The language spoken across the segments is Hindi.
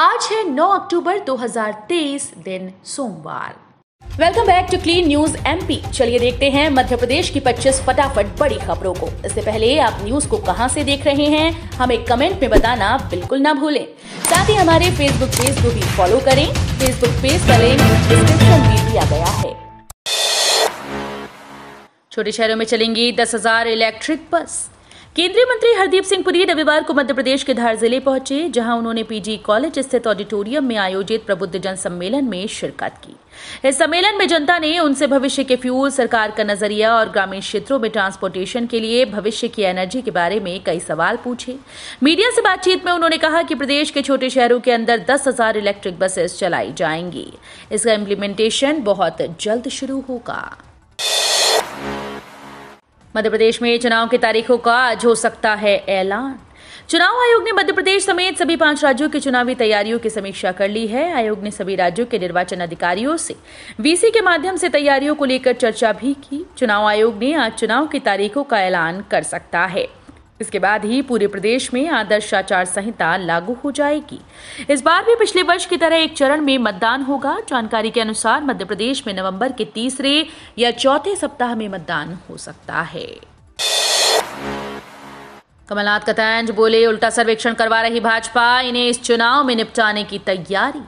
आज है 9 अक्टूबर 2023 दिन सोमवार welcome back to clean news MP चलिए देखते हैं मध्य प्रदेश की 25 फटाफट बड़ी खबरों को इससे पहले आप न्यूज को कहां से देख रहे हैं हमें कमेंट में बताना बिल्कुल ना भूलें साथ ही हमारे फेसबुक पेज को भी फॉलो करें फेसबुक पेज का लिंक डिस्क्रिप्शन में दिया गया है छोटे शहरों में चलेंगी दस हजार इलेक्ट्रिक बस केंद्रीय मंत्री हरदीप सिंह पुरी रविवार को मध्य प्रदेश के धार जिले पहुंचे जहां उन्होंने पीजी कॉलेज स्थित ऑडिटोरियम में आयोजित प्रबुद्ध जन सम्मेलन में शिरकत की इस सम्मेलन में जनता ने उनसे भविष्य के फ्यूल सरकार का नजरिया और ग्रामीण क्षेत्रों में ट्रांसपोर्टेशन के लिए भविष्य की एनर्जी के बारे में कई सवाल पूछे मीडिया से बातचीत में उन्होंने कहा कि प्रदेश के छोटे शहरों के अंदर दस हजार इलेक्ट्रिक बसेस चलाई जाएंगी इसका इम्प्लीमेंटेशन बहुत जल्द शुरू होगा मध्य प्रदेश में चुनाव की तारीखों का आज हो सकता है ऐलान चुनाव आयोग ने मध्य प्रदेश समेत सभी पांच राज्यों की चुनावी तैयारियों की समीक्षा कर ली है आयोग ने सभी राज्यों के निर्वाचन अधिकारियों से वीसी के माध्यम से तैयारियों को लेकर चर्चा भी की चुनाव आयोग ने आज चुनाव की तारीखों का ऐलान कर सकता है इसके बाद ही पूरे प्रदेश में आदर्श आचार संहिता लागू हो जाएगी इस बार भी पिछले वर्ष की तरह एक चरण में मतदान होगा जानकारी के अनुसार मध्य प्रदेश में नवंबर के तीसरे या चौथे सप्ताह में मतदान हो सकता है कमलनाथ कतंज बोले उल्टा सर्वेक्षण करवा रही भाजपा इन्हें इस चुनाव में निपटाने की तैयारी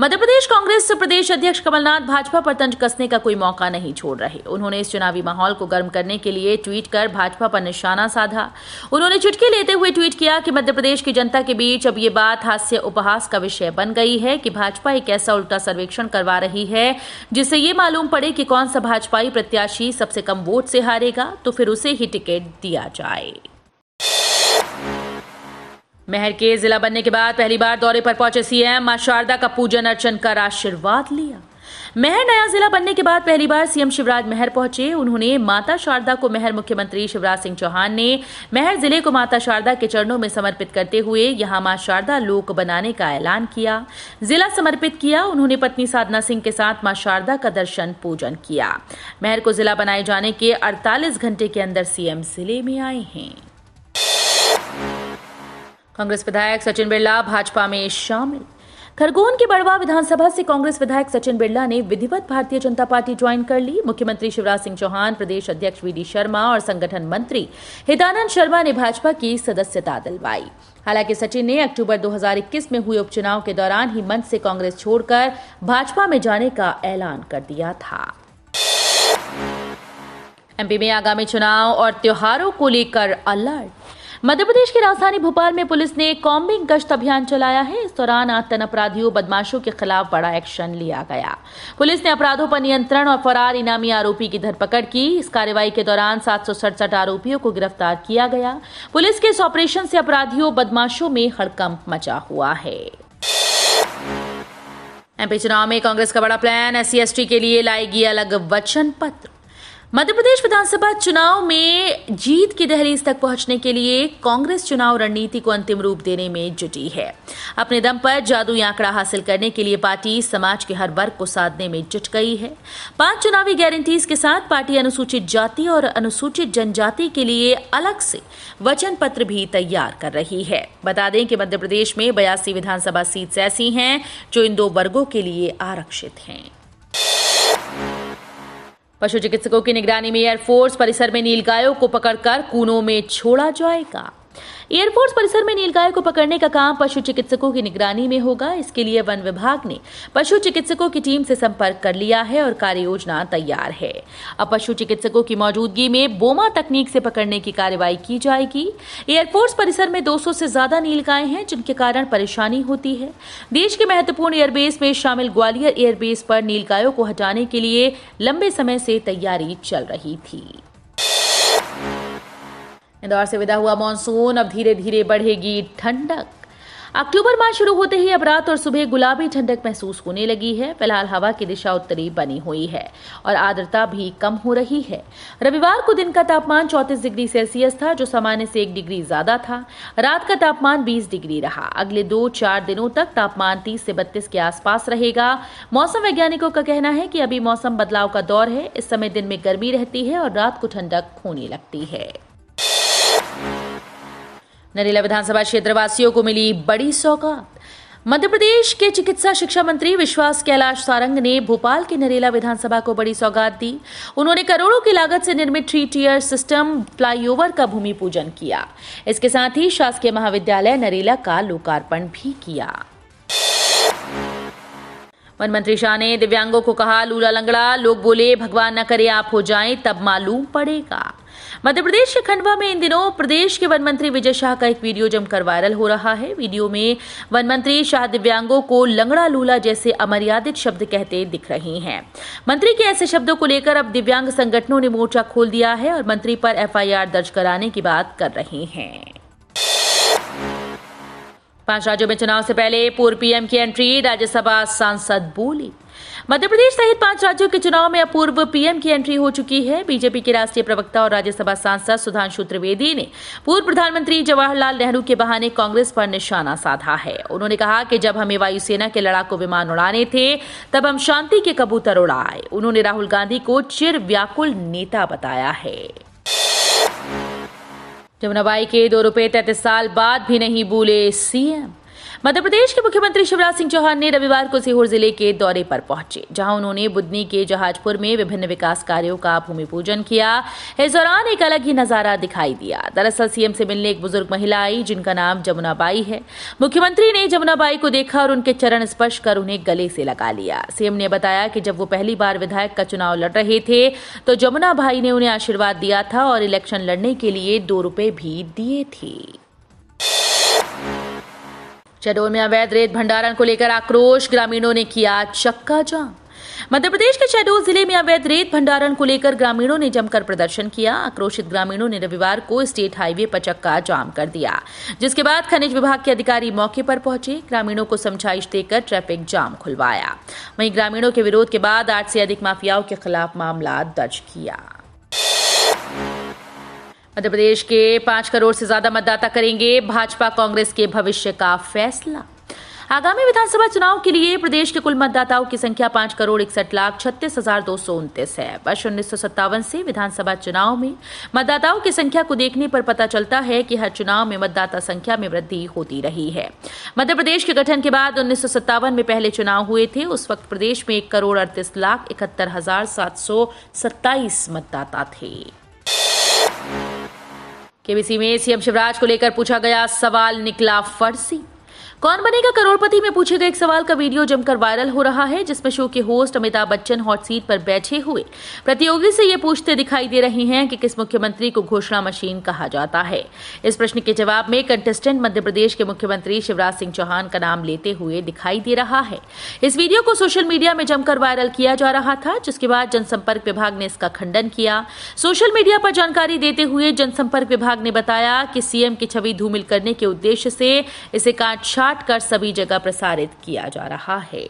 मध्य प्रदेश कांग्रेस प्रदेश अध्यक्ष कमलनाथ भाजपा पर तंज कसने का कोई मौका नहीं छोड़ रहे उन्होंने इस चुनावी माहौल को गर्म करने के लिए ट्वीट कर भाजपा पर निशाना साधा उन्होंने चुटकी लेते हुए ट्वीट किया कि मध्य प्रदेश की जनता के बीच अब ये बात हास्य उपहास का विषय बन गई है कि भाजपा एक ऐसा उल्टा सर्वेक्षण करवा रही है जिससे ये मालूम पड़े कि कौन सा भाजपाई प्रत्याशी सबसे कम वोट से हारेगा तो फिर उसे ही टिकट दिया जाए महर के जिला बनने के बाद पहली बार दौरे पर पहुंचे सीएम मां शारदा का पूजन अर्चन कर आशीर्वाद लिया मेहर नया जिला बनने के बाद पहली बार सीएम शिवराज मेहर पहुंचे उन्होंने माता शारदा को मेहर मुख्यमंत्री शिवराज सिंह चौहान ने मेहर जिले को माता शारदा के चरणों में समर्पित करते हुए यहां मां शारदा लोक बनाने का ऐलान किया जिला समर्पित किया उन्होंने पत्नी साधना सिंह के साथ मां शारदा का दर्शन पूजन किया मेहर को जिला बनाए जाने के अड़तालीस घंटे के अंदर सीएम जिले में आए हैं कांग्रेस विधायक सचिन बिरला भाजपा में शामिल खरगोन के बड़वा विधानसभा से कांग्रेस विधायक सचिन बिरला ने विधिवत भारतीय जनता पार्टी ज्वाइन कर ली मुख्यमंत्री शिवराज सिंह चौहान प्रदेश अध्यक्ष वीडी शर्मा और संगठन मंत्री हितानंद शर्मा ने भाजपा की सदस्यता दिलवाई हालांकि सचिन ने अक्टूबर 2021 में हुए उपचुनाव के दौरान ही मंच से कांग्रेस छोड़कर भाजपा में जाने का ऐलान कर दिया था एमपी में आगामी चुनाव और त्योहारों को लेकर अलर्ट मध्य प्रदेश की राजधानी भोपाल में पुलिस ने कॉम्बिंग गश्त अभियान चलाया है इस दौरान आतन अपराधियों बदमाशों के खिलाफ बड़ा एक्शन लिया गया पुलिस ने अपराधों पर नियंत्रण और फरार इनामी आरोपी की धरपकड़ की इस कार्रवाई के दौरान सात आरोपियों को गिरफ्तार किया गया पुलिस के इस ऑपरेशन से अपराधियों बदमाशों में हड़कंप मचा हुआ है एमपी चुनाव में कांग्रेस का बड़ा प्लान एससी एसटी के लिए लाएगी अलग वचन पत्र मध्य प्रदेश विधानसभा चुनाव में जीत की दहलीज तक पहुंचने के लिए कांग्रेस चुनाव रणनीति को अंतिम रूप देने में जुटी है अपने दम पर जादू आंकड़ा हासिल करने के लिए पार्टी समाज के हर वर्ग को साधने में जुट गई है पांच चुनावी गारंटीज के साथ पार्टी अनुसूचित जाति और अनुसूचित जनजाति के लिए अलग से वचन पत्र भी तैयार कर रही है बता दें कि मध्य प्रदेश में बयासी विधानसभा सीट ऐसी हैं जो इन दो वर्गों के लिए आरक्षित हैं पशु चिकित्सकों की निगरानी में एयरफोर्स परिसर में नीलगायों को पकड़कर कूनों में छोड़ा जाएगा एयरफोर्स परिसर में नीलगाय को पकड़ने का काम पशु चिकित्सकों की निगरानी में होगा इसके लिए वन विभाग ने पशु चिकित्सकों की टीम से संपर्क कर लिया है और कार्य योजना तैयार है अब पशु चिकित्सकों की मौजूदगी में बोमा तकनीक से पकड़ने की कार्रवाई की जाएगी एयरफोर्स परिसर में 200 से ज्यादा नीलगाय हैं जिनके कारण परेशानी होती है देश के महत्वपूर्ण एयरबेस में शामिल ग्वालियर एयरबेस पर नीलगायों को हटाने के लिए लंबे समय से तैयारी चल रही थी इंदौर से विदा हुआ मानसून अब धीरे धीरे बढ़ेगी ठंडक अक्टूबर माह शुरू होते ही अब रात और सुबह गुलाबी ठंडक महसूस होने लगी है फिलहाल हवा की दिशा उत्तरी बनी हुई है और आर्द्रता भी कम हो रही है रविवार को दिन का तापमान 34 डिग्री सेल्सियस था जो सामान्य से एक डिग्री ज्यादा था रात का तापमान 20 डिग्री रहा अगले दो चार दिनों तक तापमान तीस से बत्तीस के आसपास रहेगा मौसम वैज्ञानिकों का कहना है कि अभी मौसम बदलाव का दौर है इस समय दिन में गर्मी रहती है और रात को ठंडक होने लगती है नरेला विधानसभा क्षेत्र वासियों को मिली बड़ी सौगात मध्य प्रदेश के चिकित्सा शिक्षा मंत्री विश्वास कैलाश सारंग ने भोपाल के नरेला विधानसभा को बड़ी सौगात दी उन्होंने करोड़ों की लागत से निर्मित थ्री टीयर सिस्टम फ्लाईओवर का भूमि पूजन किया इसके साथ ही शासकीय महाविद्यालय नरेला का लोकार्पण भी किया वन मंत्री शाह ने दिव्यांगों को कहा लूला लंगड़ा लोग बोले भगवान न करे आप हो जाएं तब मालूम पड़ेगा मध्य प्रदेश के खंडवा में इन दिनों प्रदेश के वन मंत्री विजय शाह का एक वीडियो जमकर वायरल हो रहा है वीडियो में वन मंत्री शाह दिव्यांगों को लंगड़ा लूला जैसे अमर्यादित शब्द कहते दिख रहे हैं मंत्री के ऐसे शब्दों को लेकर अब दिव्यांग संगठनों ने मोर्चा खोल दिया है और मंत्री पर एफआईआर दर्ज कराने की बात कर रहे हैं पांच राज्यों में चुनाव से पहले पूर्व पीएम की एंट्री राज्यसभा सांसद बोली मध्य प्रदेश सहित पांच राज्यों के चुनाव में अपूर्व पीएम की एंट्री हो चुकी है बीजेपी के राष्ट्रीय प्रवक्ता और राज्यसभा सांसद सुधांशु त्रिवेदी ने पूर्व प्रधानमंत्री जवाहरलाल नेहरू के बहाने कांग्रेस पर निशाना साधा है उन्होंने कहा कि जब हमें वायुसेना के लड़ाकू विमान उड़ाने थे तब हम शांति के कबूतर उड़ाए उन्होंने राहुल गांधी को चिर व्याकुल नेता बताया है जमुनाबाई के दो रुपए तैतीस साल बाद भी नहीं बोले सीएम मध्य प्रदेश के मुख्यमंत्री शिवराज सिंह चौहान ने रविवार को सीहोर जिले के दौरे पर पहुंचे जहां उन्होंने बुधनी के जहाजपुर में विभिन्न विकास कार्यों का भूमि पूजन किया इस दौरान एक अलग ही नजारा दिखाई दिया दरअसल सीएम से मिलने एक बुजुर्ग महिला आई जिनका नाम जमुनाबाई है मुख्यमंत्री ने जमुनाबाई को देखा और उनके चरण स्पर्श कर उन्हें गले से लगा लिया सीएम ने बताया कि जब वो पहली बार विधायक का चुनाव लड़ रहे थे तो जमुना भाई ने उन्हें आशीर्वाद दिया था और इलेक्शन लड़ने के लिए दो रुपए भी दिए थे शहडोल में अवैध रेत भंडारण को लेकर आक्रोश ग्रामीणों ने किया चक्का जाम मध्य प्रदेश के शहडोल जिले में अवैध रेत भंडारण को लेकर ग्रामीणों ने जमकर प्रदर्शन किया आक्रोशित ग्रामीणों ने रविवार को स्टेट हाईवे पर चक्का जाम कर दिया जिसके बाद खनिज विभाग के अधिकारी मौके पर पहुंचे ग्रामीणों को समझाइश देकर ट्रैफिक जाम खुलवाया वहीं ग्रामीणों के विरोध के बाद आठ से अधिक माफियाओं के खिलाफ मामला दर्ज किया मध्य प्रदेश के पांच करोड़ से ज्यादा मतदाता करेंगे भाजपा कांग्रेस के भविष्य का फैसला आगामी विधानसभा चुनाव के लिए प्रदेश के कुल मतदाताओं की संख्या पांच करोड़ इकसठ लाख छत्तीस हजार दो सौ उन्तीस है वर्ष उन्नीस सौ सत्तावन से विधानसभा चुनाव में मतदाताओं की संख्या को देखने पर पता चलता है कि हर चुनाव में मतदाता संख्या में वृद्धि होती रही है मध्य प्रदेश के गठन के बाद उन्नीस में पहले चुनाव हुए थे उस वक्त प्रदेश में एक करोड़ अड़तीस लाख इकहत्तर हजार सात सौ सत्ताईस मतदाता थे केबीसी में सीएम शिवराज को लेकर पूछा गया सवाल निकला फर्जी कौन बनेगा करोड़पति में पूछे गए एक सवाल का वीडियो जमकर वायरल हो रहा है जिसमें शो के host Amitabh Bachchan hot seat पर बैठे हुए प्रतियोगी से ये पूछते दिखाई दे रहे हैं कि किस मुख्यमंत्री को घोषणा मशीन कहा जाता है इस प्रश्न के जवाब में कंटेस्टेंट मध्य प्रदेश के मुख्यमंत्री शिवराज सिंह चौहान का नाम लेते हुए दिखाई दे रहा है इस वीडियो को सोशल मीडिया में जमकर वायरल किया जा रहा था जिसके बाद जनसंपर्क विभाग ने इसका खंडन किया सोशल मीडिया पर जानकारी देते हुए जनसंपर्क विभाग ने बताया कि सीएम की छवि धूमिल करने के उद्देश्य से इसे काटछाट कर सभी जगह प्रसारित किया जा रहा है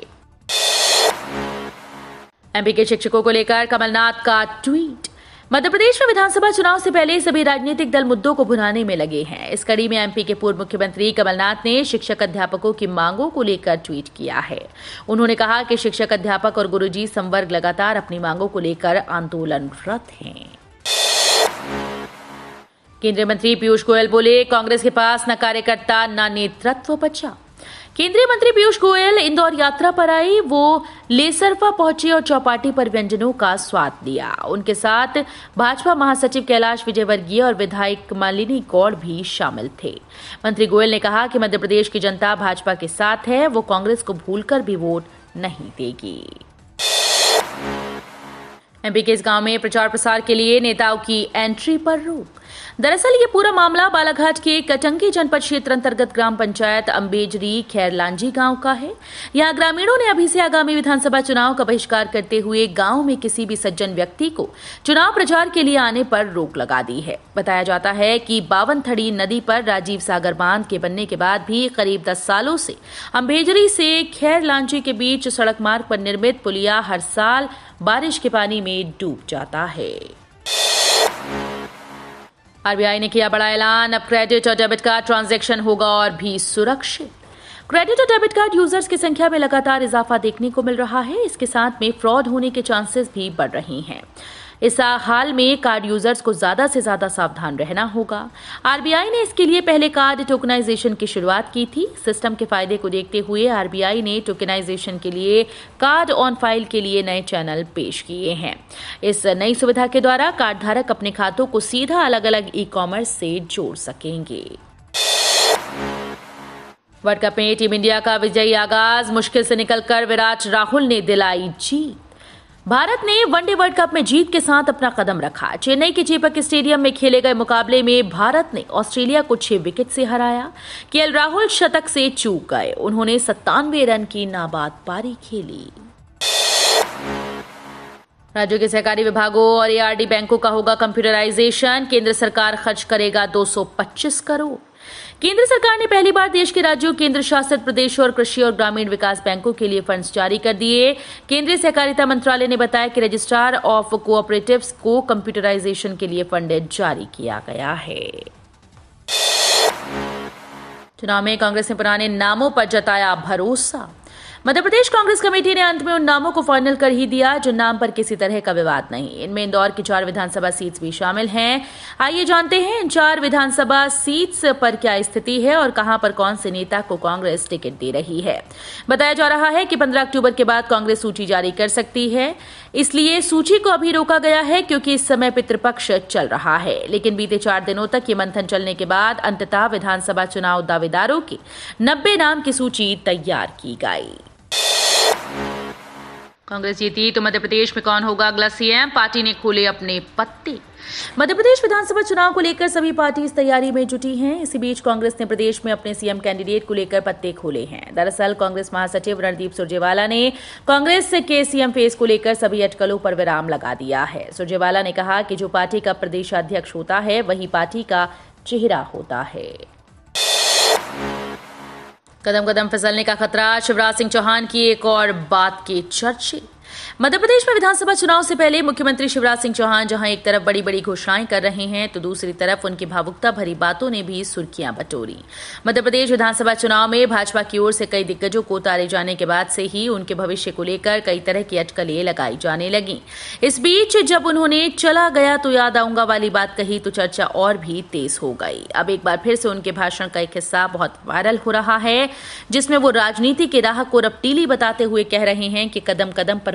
एमपी के शिक्षकों को लेकर कमलनाथ का ट्वीट मध्य प्रदेश में विधानसभा चुनाव से पहले सभी राजनीतिक दल मुद्दों को भुनाने में लगे हैं इस कड़ी में एमपी के पूर्व मुख्यमंत्री कमलनाथ ने शिक्षक अध्यापकों की मांगों को लेकर ट्वीट किया है उन्होंने कहा कि शिक्षक अध्यापक और गुरुजी संवर्ग लगातार अपनी मांगों को लेकर आंदोलनरत हैं केंद्रीय मंत्री पीयूष गोयल बोले कांग्रेस के पास न कार्यकर्ता न नेतृत्व बचा केंद्रीय मंत्री पीयूष गोयल इंदौर यात्रा पर आई वो लेसरफा पहुंचे और चौपाटी पर व्यंजनों का स्वाद लिया उनके साथ भाजपा महासचिव कैलाश विजयवर्गीय और विधायक मालिनी गौड़ भी शामिल थे मंत्री गोयल ने कहा कि मध्य प्रदेश की जनता भाजपा के साथ है वो कांग्रेस को भूलकर भी वोट नहीं देगी एमपी के इस गांव में प्रचार प्रसार के लिए नेताओं की एंट्री पर रोक दरअसल ये पूरा मामला बालाघाट के कटंगी जनपद क्षेत्र अंतर्गत ग्राम पंचायत अम्बेजरी खैरलांजी गांव का है यहां ग्रामीणों ने अभी से आगामी विधानसभा चुनाव का बहिष्कार करते हुए गांव में किसी भी सज्जन व्यक्ति को चुनाव प्रचार के लिए आने पर रोक लगा दी है बताया जाता है कि बावन थड़ी नदी पर राजीव सागर बांध के बनने के बाद भी करीब दस सालों से अम्बेजरी से खैरलांजी के बीच सड़क मार्ग पर निर्मित पुलिया हर साल बारिश के पानी में डूब जाता है आरबीआई ने किया बड़ा ऐलान अब क्रेडिट और डेबिट कार्ड ट्रांजैक्शन होगा और भी सुरक्षित क्रेडिट और डेबिट कार्ड यूजर्स की संख्या में लगातार इजाफा देखने को मिल रहा है इसके साथ में फ्रॉड होने के चांसेस भी बढ़ रहे हैं इस हाल में कार्ड यूजर्स को ज्यादा से ज्यादा सावधान रहना होगा आरबीआई ने इसके लिए पहले कार्ड टोकनाइजेशन की शुरुआत की थी सिस्टम के फायदे को देखते हुए आरबीआई ने टोकनाइजेशन के लिए कार्ड ऑन फाइल के लिए नए चैनल पेश किए हैं इस नई सुविधा के द्वारा कार्ड धारक अपने खातों को सीधा अलग अलग ई कॉमर्स से जोड़ सकेंगे वर्ल्ड कप में टीम इंडिया का विजयी आगाज मुश्किल से निकलकर विराट राहुल ने दिलाई जीत भारत ने वनडे वर्ल्ड कप में जीत के साथ अपना कदम रखा चेन्नई के चेपक स्टेडियम में खेले गए मुकाबले में भारत ने ऑस्ट्रेलिया को छह विकेट से हराया के राहुल शतक से चूक गए उन्होंने सत्तानवे रन की नाबाद पारी खेली राज्यों के सहकारी विभागों और एआरडी बैंकों का होगा कंप्यूटराइजेशन केंद्र सरकार खर्च करेगा 225 करोड़ केंद्र सरकार ने पहली बार देश के राज्यों केंद्र शासित प्रदेशों और कृषि और ग्रामीण विकास बैंकों के लिए फंड्स जारी कर दिए केंद्रीय सहकारिता मंत्रालय ने बताया कि रजिस्ट्रार ऑफ कोऑपरेटिव्स को कंप्यूटराइजेशन के लिए फंड जारी किया गया है चुनाव में कांग्रेस ने पुराने नामों पर जताया भरोसा मध्य प्रदेश कांग्रेस कमेटी ने अंत में उन नामों को फाइनल कर ही दिया जो नाम पर किसी तरह का विवाद नहीं इनमें इंदौर की चार विधानसभा सीट्स भी शामिल हैं आइए जानते हैं इन चार विधानसभा सीट्स पर क्या स्थिति है और कहां पर कौन से नेता को कांग्रेस टिकट दे रही है बताया जा रहा है कि पंद्रह अक्टूबर के बाद कांग्रेस सूची जारी कर सकती है इसलिए सूची को अभी रोका गया है क्योंकि इस समय पितृपक्ष चल रहा है लेकिन बीते चार दिनों तक ये मंथन चलने के बाद अंततः विधानसभा चुनाव दावेदारों की नब्बे नाम की सूची तैयार की गई कांग्रेस जीती तो मध्य प्रदेश में कौन होगा अगला सीएम पार्टी ने खोले अपने पत्ते मध्य प्रदेश विधानसभा चुनाव को लेकर सभी पार्टी इस तैयारी में जुटी हैं इसी बीच कांग्रेस ने प्रदेश में अपने सीएम कैंडिडेट को लेकर पत्ते खोले हैं दरअसल कांग्रेस महासचिव रणदीप सुरजेवाला ने कांग्रेस के सीएम फेस को लेकर सभी अटकलों पर विराम लगा दिया है सुरजेवाला ने कहा कि जो पार्टी का प्रदेशाध्यक्ष होता है वही पार्टी का चेहरा होता है कदम कदम फिसलने का खतरा शिवराज सिंह चौहान की एक और बात की चर्चित मध्य प्रदेश में विधानसभा चुनाव से पहले मुख्यमंत्री शिवराज सिंह चौहान जहां एक तरफ बड़ी बड़ी घोषणाएं कर रहे हैं तो दूसरी तरफ उनकी भावुकता भरी बातों ने भी सुर्खियां बटोरी मध्य प्रदेश विधानसभा चुनाव में भाजपा की ओर से कई दिग्गजों को उतारे जाने के बाद से ही उनके भविष्य को लेकर कई तरह की अटकलें लगाई जाने लगी इस बीच जब उन्होंने चला गया तो याद आऊंगा वाली बात कही तो चर्चा और भी तेज हो गई अब एक बार फिर से उनके भाषण का एक हिस्सा बहुत वायरल हो रहा है जिसमें वो राजनीति की राह को रपटीली बताते हुए कह रहे हैं कि कदम कदम पर